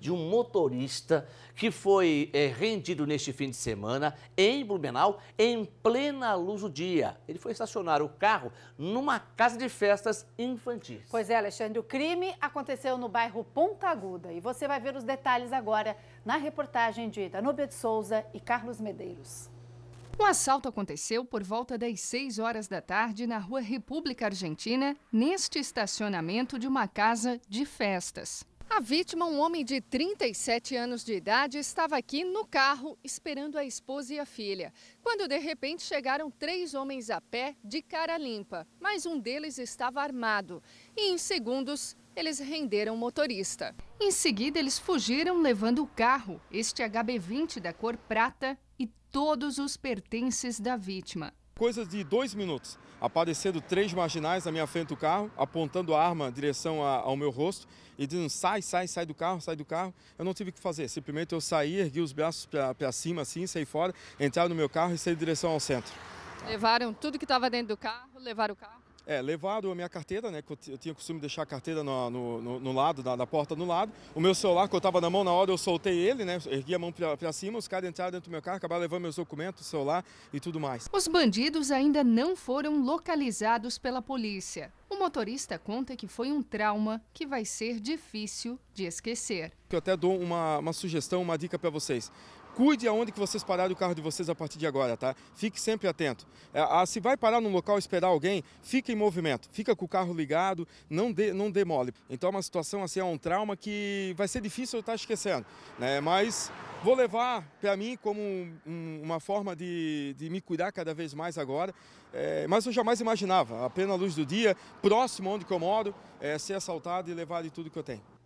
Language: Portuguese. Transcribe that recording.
de um motorista que foi é, rendido neste fim de semana em Blumenau em plena luz do dia. Ele foi estacionar o carro numa casa de festas infantis. Pois é, Alexandre, o crime aconteceu no bairro Ponta Aguda e você vai ver os detalhes agora na reportagem de Danúbia de Souza e Carlos Medeiros. Um assalto aconteceu por volta das 6 horas da tarde na rua República Argentina, neste estacionamento de uma casa de festas. A vítima, um homem de 37 anos de idade, estava aqui no carro esperando a esposa e a filha. Quando de repente chegaram três homens a pé de cara limpa, mas um deles estava armado. E em segundos, eles renderam o motorista. Em seguida, eles fugiram levando o carro, este HB20 da cor prata e todos os pertences da vítima coisa de dois minutos, aparecendo três marginais na minha frente do carro, apontando a arma em direção a, ao meu rosto e dizendo sai, sai, sai do carro, sai do carro. Eu não tive o que fazer, simplesmente eu saí, ergui os braços para cima assim, saí fora, entrar no meu carro e saí em direção ao centro. Levaram tudo que estava dentro do carro, levaram o carro? É, levaram a minha carteira, né? Que eu, eu tinha o costume de deixar a carteira no, no, no, no lado, da, porta no lado. O meu celular, que eu tava na mão na hora, eu soltei ele, né? Ergui a mão pra, pra cima, os caras entraram dentro do meu carro, acabaram levando meus documentos, celular e tudo mais. Os bandidos ainda não foram localizados pela polícia. O motorista conta que foi um trauma que vai ser difícil de esquecer. Eu até dou uma, uma sugestão, uma dica para vocês. Cuide aonde que vocês pararem o carro de vocês a partir de agora, tá? Fique sempre atento. É, ah, se vai parar num local esperar alguém, fica em movimento, fica com o carro ligado, não, dê, não demole. Então é uma situação assim, é um trauma que vai ser difícil eu estar tá esquecendo, né? Mas vou levar para mim como um, uma forma de, de, me cuidar cada vez mais agora. É, mas eu jamais imaginava, a luz do dia, próximo onde que eu moro, é, ser assaltado e levar de tudo que eu tenho.